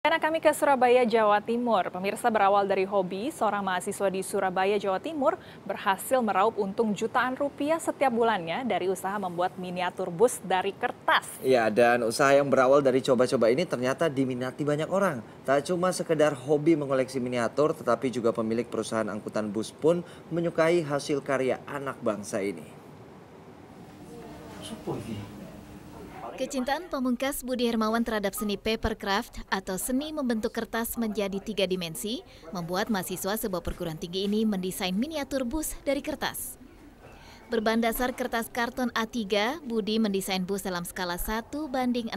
Karena kami ke Surabaya, Jawa Timur. Pemirsa berawal dari hobi, seorang mahasiswa di Surabaya, Jawa Timur berhasil meraup untung jutaan rupiah setiap bulannya dari usaha membuat miniatur bus dari kertas. Ya, dan usaha yang berawal dari coba-coba ini ternyata diminati banyak orang. Tak cuma sekedar hobi mengoleksi miniatur, tetapi juga pemilik perusahaan angkutan bus pun menyukai hasil karya anak bangsa ini. Kecintaan pemungkas Budi Hermawan terhadap seni paper craft atau seni membentuk kertas menjadi tiga dimensi membuat mahasiswa sebuah perguruan tinggi ini mendesain miniatur bus dari kertas. Berbahan dasar kertas karton A3, Budi mendesain bus dalam skala 1 banding 60.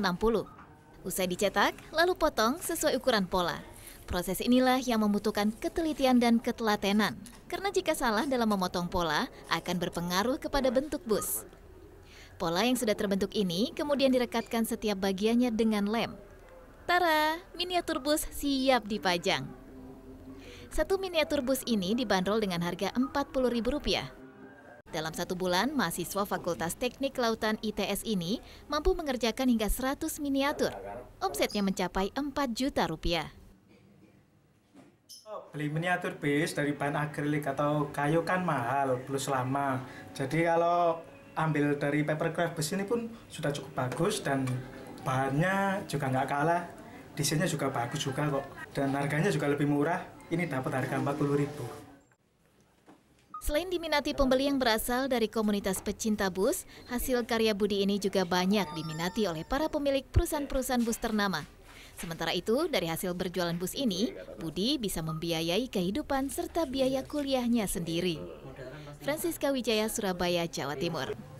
Usai dicetak, lalu potong sesuai ukuran pola. Proses inilah yang membutuhkan ketelitian dan ketelatenan, karena jika salah dalam memotong pola, akan berpengaruh kepada bentuk bus. Pola yang sudah terbentuk ini kemudian direkatkan setiap bagiannya dengan lem. Tara, miniatur bus siap dipajang. Satu miniatur bus ini dibanderol dengan harga Rp40.000. Dalam satu bulan, mahasiswa Fakultas Teknik Kelautan ITS ini mampu mengerjakan hingga 100 miniatur. Omsetnya mencapai 4 juta rupiah. Beli miniatur bis dari bahan akrilik atau kayu kan mahal, plus lama. Jadi kalau ambil dari papercraft besi ini pun sudah cukup bagus dan bahannya juga nggak kalah desainnya juga bagus juga kok dan harganya juga lebih murah ini dapat harga puluh ribu Selain diminati pembeli yang berasal dari komunitas pecinta bus, hasil karya Budi ini juga banyak diminati oleh para pemilik perusahaan-perusahaan bus ternama. Sementara itu, dari hasil berjualan bus ini, Budi bisa membiayai kehidupan serta biaya kuliahnya sendiri. Francisca Wijaya, Surabaya, Jawa Timur.